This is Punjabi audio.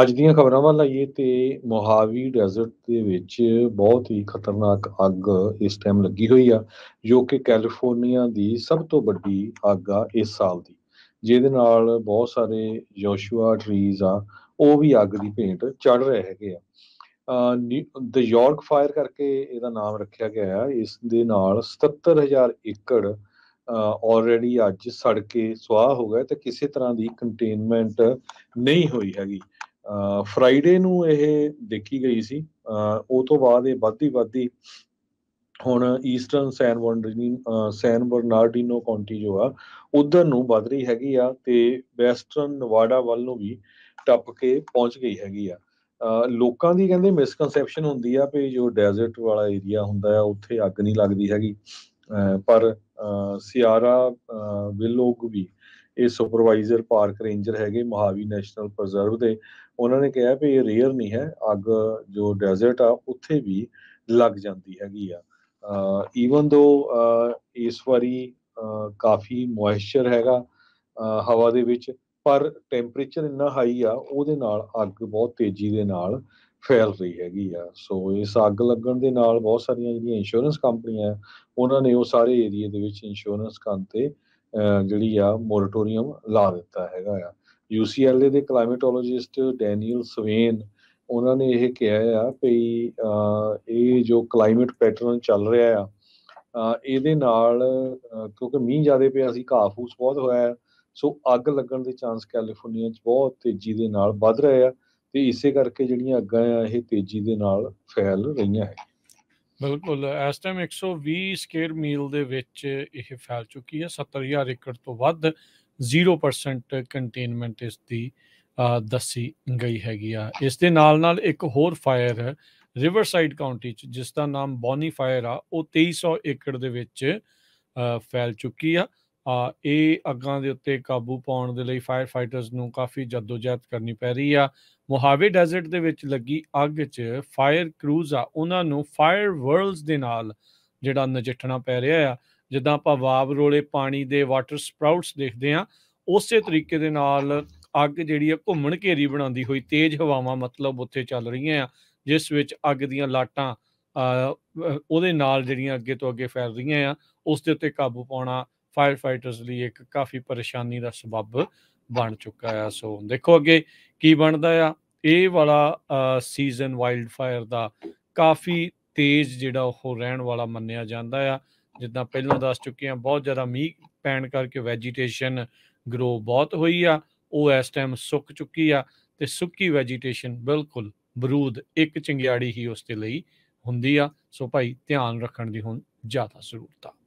ਅੱਜ ਦੀਆਂ ਖਬਰਾਂ ਵੱਲ ਆਈਏ ਤੇ ਮੋਹਾਵੀ ਡੈਜ਼ਰਟ ਦੇ ਵਿੱਚ ਬਹੁਤ ਹੀ ਖਤਰਨਾਕ ਅੱਗ ਇਸ ਟਾਈਮ ਲੱਗੀ ਹੋਈ ਆ ਜੋ ਕਿ ਕੈਲੀਫੋਰਨੀਆ ਦੀ ਸਭ ਤੋਂ ਵੱਡੀ ਅੱਗ ਆ ਇਸ ਸਾਲ ਦੀ ਜਿਹਦੇ ਨਾਲ ਬਹੁਤ ਸਾਰੇ ਜੋਸ਼ੂਆ ਟਰੀਜ਼ ਆ ਉਹ ਵੀ ਅੱਗ ਦੀ ਭੇਂਟ ਚੜ ਰਹੇ ਹੈਗੇ ਆ ਦ ਯਾਰਕ ਫਾਇਰ ਕਰਕੇ ਇਹਦਾ ਨਾਮ ਰੱਖਿਆ ਗਿਆ ਆ ਇਸ ਦੇ ਨਾਲ 77000 ਏਕੜ ਆਲਰੇਡੀ ਅੱਜ ਸੜ ਕੇ ਸਵਾਹ ਹੋ ਗਿਆ ਤੇ ਕਿਸੇ ਤਰ੍ਹਾਂ ਦੀ ਕੰਟੇਨਮੈਂਟ ਨਹੀਂ ਹੋਈ ਹੈਗੀ ਫਰਾਈਡੇ ਨੂੰ ਇਹ ਦੇਖੀ ਗਈ ਸੀ ਉਹ ਤੋਂ ਬਾਅਦ ਇਹ ਵੱਧਦੀ ਵੱਧਦੀ ਹੁਣ ਈਸਟਰਨ ਸੈਨ ਬਰਨਾਰਡੀਨੋ ਸੈਨ ਬਰਨਾਰਡੀਨੋ ਕਾਉਂਟੀ ਜੋ ਆ ਉਧਰ ਨੂੰ ਵੱਧ ਰਹੀ ਹੈਗੀ ਆ ਤੇ ਵੈਸਟਰਨ ਨਵਾਡਾ ਵੱਲ ਨੂੰ ਵੀ ਟੱਪ ਕੇ ਪਹੁੰਚ ਗਈ ਹੈਗੀ ਆ ਲੋਕਾਂ ਦੀ ਕਹਿੰਦੇ ਮਿਸਕਨਸੈਪਸ਼ਨ ਹੁੰਦੀ ਆ ਵੀ ਜੋ ਡੈਜ਼ਰਟ ਵਾਲਾ ਏਰੀਆ ਹੁੰਦਾ ਆ ਉੱਥੇ ਅੱਗ ਨਹੀਂ ਲੱਗਦੀ ਹੈਗੀ ਪਰ ਸਿਆਰਾ ਵਿਲੋਗ ਵੀ ਇਹ ਸੁਪਰਵਾਈਜ਼ਰ ਪਾਰਕ ਰੇਂਜਰ ਹੈਗੇ ਮਹਾਵੀ ਨੈਸ਼ਨਲ ਪ੍ਰੀਜ਼ਰਵ ਦੇ ਉਹਨਾਂ ਨੇ ਕਿਹਾ ਵੀ ਇਹ ਰੇਅਰ ਨਹੀਂ ਹੈ ਅੱਗ ਜੋ ਡੈਜ਼ਰਟ ਆ ਉੱਥੇ ਵੀ ਲੱਗ ਜਾਂਦੀ ਹੈਗੀ ਆ ਈਵਨ ਦੋ ਇਸ ਵਾਰੀ ਕਾਫੀ ਮੋਇਸਚਰ ਹੈਗਾ ਹਵਾ ਦੇ ਵਿੱਚ ਪਰ ਟੈਂਪਰੇਚਰ ਇੰਨਾ ਹਾਈ ਆ ਉਹਦੇ ਨਾਲ ਅੱਗ ਬਹੁਤ ਤੇਜ਼ੀ ਦੇ ਨਾਲ ਫੈਲ ਰਹੀ ਹੈਗੀ ਆ ਸੋ ਇਸ ਅੱਗ ਲੱਗਣ ਦੇ ਨਾਲ ਬਹੁਤ ਸਾਰੀਆਂ ਜਿਹੜੀਆਂ ਇੰਸ਼ੋਰੈਂਸ ਕੰਪਨੀਆਂ ਉਹਨਾਂ ਨੇ ਉਹ ਸਾਰੇ ਏਰੀਆ ਦੇ ਵਿੱਚ ਇੰਸ਼ੋਰੈਂਸ ਕੰਨ ਤੇ ਜਿਹੜੀ ਆ ਮੋਰਟੋਰੀਅਮ ਲਾ ਦਿੱਤਾ ਹੈਗਾ ਆ ਯੂਸੀਐਲਏ ਦੇ ਕਲਾਈਮੇਟੋਲੋਜਿਸਟ ਡੈਨੀਅਲ ਸਵੇਨ ਉਹਨਾਂ ਨੇ ਇਹ ਕਿਹਾ ਆ ਕਿ ਇਹ ਜੋ ਕਲਾਈਮੇਟ ਪੈਟਰਨ ਚੱਲ ਰਿਹਾ ਆ ਇਹਦੇ ਨਾਲ ਕਿਉਂਕਿ ਮੀਂਹ ਜ਼ਿਆਦਾ ਪਿਆ ਸੀ ਘਾਹ ਫੂਸ ਬਹੁਤ ਹੋਇਆ ਸੋ ਅੱਗ ਲੱਗਣ ਦੇ ਚਾਂਸ ਕੈਲੀਫੋਰਨੀਆ 'ਚ ਬਹੁਤ ਤੇਜ਼ੀ ਦੇ ਨਾਲ ਵੱਧ ਰਹੇ ਆ ਤੇ ਇਸੇ ਕਰਕੇ ਜਿਹੜੀਆਂ ਅੱਗਾਂ ਆ ਇਹ ਤੇਜ਼ੀ ਦੇ ਨਾਲ ਫੈਲ ਰਹੀਆਂ ਹੈ ਬਿਲਕੁਲ ਇਸ ਟਾਈਮ 120 ਸਕੇਅਰ ਮੀਲ ਦੇ ਵਿੱਚ ਇਹ ਫੈਲ ਚੁੱਕੀ ਹੈ 70000 ਏਕੜ ਤੋਂ ਵੱਧ 0% ਕੰਟੇਨਮੈਂਟ ਇਸ ਦੀ ਦੱਸੀ ਗਈ ਹੈਗੀ ਆ ਇਸ ਦੇ ਨਾਲ ਨਾਲ ਇੱਕ ਹੋਰ ਫਾਇਰ ਰਿਵਰਸਾਈਡ ਕਾਉਂਟੀ ਚ ਜਿਸ ਦਾ ਨਾਮ ਬੋਨੀ ਫਾਇਰ ਆ ਉਹ 2300 ਏਕੜ ਦੇ ਵਿੱਚ ਫੈਲ ਚੁੱਕੀ ਆ ਇਹ ਅੱਗਾਂ ਦੇ ਉੱਤੇ ਕਾਬੂ ਪਾਉਣ ਦੇ ਲਈ ਫਾਇਰ ਫਾਈਟਰਸ ਨੂੰ ਕਾਫੀ ਜਦੋਜਹਿਦ ਕਰਨੀ ਪੈ ਰਹੀ ਆ ਮੋਹਾਵੇ ਡੈਜ਼ਰਟ ਦੇ ਵਿੱਚ ਲੱਗੀ ਅੱਗ 'ਚ ਫਾਇਰ ਕਰੂਜ਼ ਆ ਉਹਨਾਂ ਨੂੰ ਫਾਇਰ ਵਰਲਡਸ ਦੇ ਨਾਲ ਜਿਹੜਾ ਨਜਿੱਠਣਾ ਪੈ ਰਿਹਾ ਆ ਜਿੱਦਾਂ ਆਪਾਂ ਵਾਵ ਰੋਲੇ ਪਾਣੀ ਦੇ ਵਾਟਰ ਸਪਰਾਊਟਸ ਦੇਖਦੇ ਆ ਉਸੇ ਤਰੀਕੇ ਦੇ ਨਾਲ ਅੱਗ ਜਿਹੜੀ ਆ ਘੁੰਮਣ ਘੇਰੀ ਬਣਾਉਂਦੀ ਹੋਈ ਤੇਜ਼ ਹਵਾਵਾਂ ਮਤਲਬ ਉੱਥੇ ਚੱਲ ਰਹੀਆਂ ਆ ਜਿਸ ਵਿੱਚ ਅੱਗ ਦੀਆਂ ਲਾਟਾਂ ਉਹਦੇ ਨਾਲ ਜਿਹੜੀਆਂ ਅੱਗੇ ਤੋਂ ਅੱਗੇ ਫੈਲ ਰਹੀਆਂ ਆ ਉਸ ਦੇ ਉੱਤੇ ਕਾਬੂ ਪਾਉਣਾ ਫਾਇਰ ਫਾਈਟਰਸ ਲਈ ਇੱਕ ਕਾਫੀ ਪਰੇਸ਼ਾਨੀ ਦਾ ਸਬਬ ਬਣ ਚੁੱਕਾ ਆ ਸੋ ਦੇਖੋ ਅੱਗੇ ਕੀ ਬਣਦਾ ਆ ਇਹ ਵਾਲਾ ਸੀਜ਼ਨ ਵਾਈਲਡ ਫਾਇਰ ਦਾ ਕਾਫੀ ਤੇਜ਼ ਜਿਹੜਾ ਉਹ ਰਹਿਣ ਵਾਲਾ ਮੰਨਿਆ ਜਾਂਦਾ ਆ ਜਿੱਦਾਂ ਪਹਿਲਾਂ ਦੱਸ ਚੁੱਕੇ ਆ ਬਹੁਤ ਜ਼ਿਆਦਾ ਮੀਂਹ ਪੈਣ ਕਰਕੇ ਵੈਜੀਟੇਸ਼ਨ ਗਰੋ ਬਹੁਤ ਹੋਈ ਆ ਉਹ ਇਸ ਟਾਈਮ ਸੁੱਕ ਚੁੱਕੀ ਆ ਤੇ ਸੁੱਕੀ ਵੈਜੀਟੇਸ਼ਨ ਬਿਲਕੁਲ ਬਰੂਦ ਇੱਕ ਚੰਗਿਆੜੀ ਹੀ ਉਸ ਤੇ ਲਈ ਹੁੰਦੀ ਆ ਸੋ ਭਾਈ ਧਿਆਨ ਰੱਖਣ ਦੀ ਹੁਣ ਜ਼ਿਆਦਾ ਜ਼ਰੂਰਤ ਆ